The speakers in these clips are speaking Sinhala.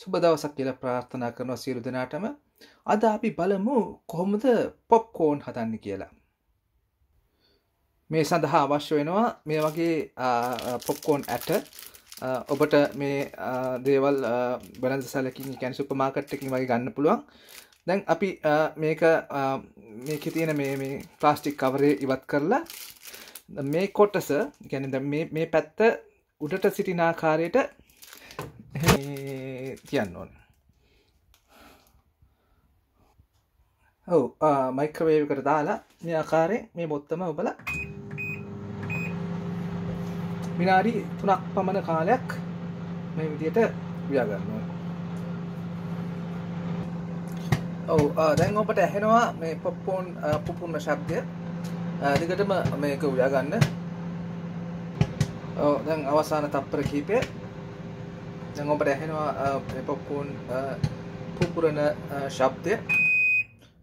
සුබ දවසක් කියලා ප්‍රාර්ථනා කරනවා සියලු දෙනාටම අද අපි බලමු කොහොමද පොප්කෝන් හදන්න කියලා මේ සඳහා අවශ්‍ය වෙනවා මේ වගේ පොප්කෝන් ඇට ඔබට මේ දේවල් බැලඳ සැලකින් කැන් සුපමාකට්ටකින් වගේ ගන්න පුළුවන් දැන් අපි මේක මේක තියෙන මේ ප්ලාස්ටික් කවරේ ඉවත් කරලා මේ කොටස ගැන මේ පැත්ත උඩට සිටිනාකාරයට තියන්න ඕන ඔව මයික්‍රවේව් කර දාලා මේ ආකාරය මේ බොත්තම ඔබල විනාඩි තුනක් පමණ කාලයක් මේ විදියට ව්‍යාගන්නවා ඔව දැන් ඔබට ඇහෙනවා මේ පොප්පෝන් පුපුන්න ශබ්දය දිගටම මේක උයාගන්න දැන් අවසාන තප්පර කීපය දැන් ඔබට ඇහෙනවා පොප්කෝන් පුපුරන ශබ්දය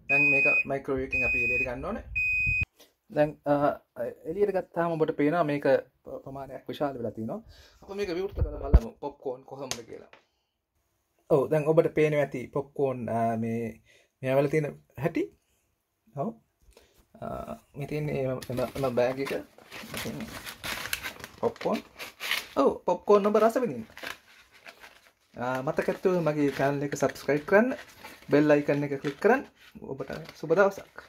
දැන් මේක මයිකරෝවකින් අපි එලියට ගන්න ඕන දැන් එලියට ගත්තාම ඔබට පේනවා මේක ප්‍රමාණයක් විශාල වෙලතිනවා අප මේක විවෘත කර බලම පොප්කෝන් කොහොමද කියලා ඔව දැන් ඔබට පේන ඇති පොප්කෝන් මේ මෙවල තියෙන හැටි ඔව මෙතින් එම බෑගක පොප්කෝන් ඔව පොප්කෝන් ඔබ රස විඳින්න මතකත්තුව මගේ කෑල් එක සබස්ක්‍රයි් කරන්න බෙල්ලයිකන්න එක කලික් කරන්න ඔබට සුබදවසක්